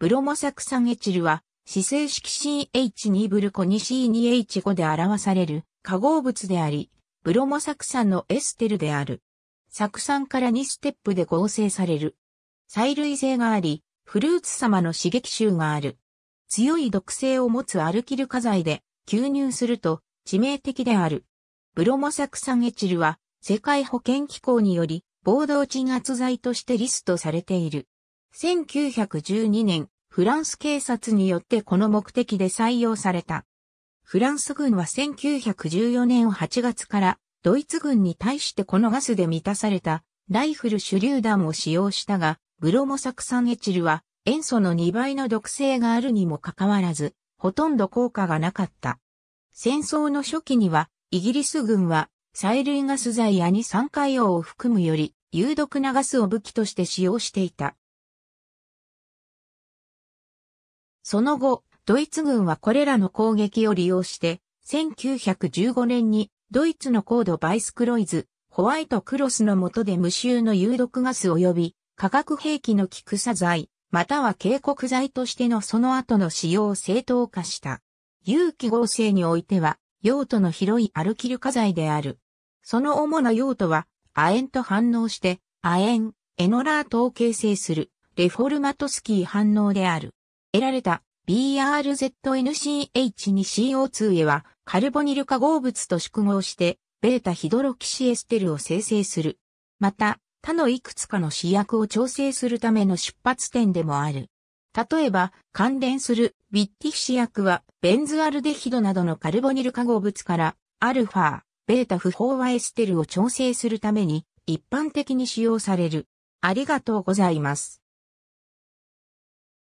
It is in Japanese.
ブロモ酢酸エチルは、指性式 CH2 ブルコ 2C2H5 で表される化合物であり、ブロモ酢酸のエステルである。酢酸から2ステップで合成される。催涙性があり、フルーツ様の刺激臭がある。強い毒性を持つアルキル化剤で吸入すると致命的である。ブロモ酢酸エチルは世界保健機構により暴動鎮圧剤としてリストされている。1912年、フランス警察によってこの目的で採用された。フランス軍は1914年8月からドイツ軍に対してこのガスで満たされたライフル手榴弾を使用したが、ブロモサク酸エチルは塩素の2倍の毒性があるにもかかわらず、ほとんど効果がなかった。戦争の初期には、イギリス軍は、催涙ガス剤や二酸化硫黄を含むより、有毒なガスを武器として使用していた。その後、ドイツ軍はこれらの攻撃を利用して、1915年にドイツの高度バイスクロイズ、ホワイトクロスの下で無臭の有毒ガス及び化学兵器の菊草剤、または警告剤としてのその後の使用を正当化した。有機合成においては、用途の広いアルキル化剤である。その主な用途は、亜鉛と反応して、亜鉛、エノラートを形成する、レフォルマトスキー反応である。得られた BRZNCH に CO2 へはカルボニル化合物と縮合して、ベータヒドロキシエステルを生成する。また、他のいくつかの試薬を調整するための出発点でもある。例えば、関連するビッティフ試薬は、ベンズアルデヒドなどのカルボニル化合物から、アルファ、ベータ不飽和エステルを調整するために、一般的に使用される。ありがとうございます。